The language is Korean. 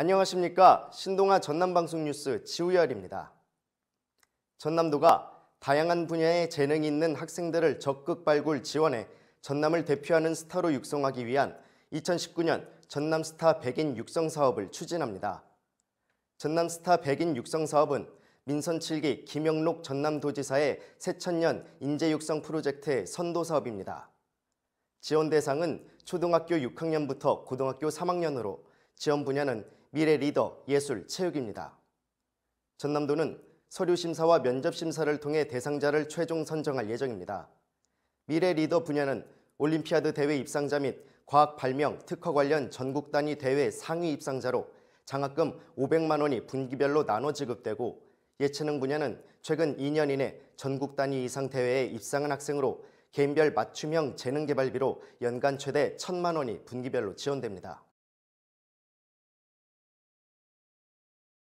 안녕하십니까 신동아 전남방송 뉴스 지우열입니다. 전남도가 다양한 분야의 재능이 있는 학생들을 적극 발굴 지원해 전남을 대표하는 스타로 육성하기 위한 2019년 전남 스타 100인 육성 사업을 추진합니다. 전남 스타 100인 육성 사업은 민선 7기 김영록 전남도지사의 새천년 인재육성 프로젝트의 선도 사업입니다. 지원 대상은 초등학교 6학년부터 고등학교 3학년으로 지원 분야는 미래 리더, 예술, 체육입니다. 전남도는 서류심사와 면접심사를 통해 대상자를 최종 선정할 예정입니다. 미래 리더 분야는 올림피아드 대회 입상자 및 과학 발명, 특허 관련 전국 단위 대회 상위 입상자로 장학금 500만 원이 분기별로 나눠 지급되고 예체능 분야는 최근 2년 이내 전국 단위 이상 대회에 입상한 학생으로 개인별 맞춤형 재능 개발비로 연간 최대 1천만 원이 분기별로 지원됩니다.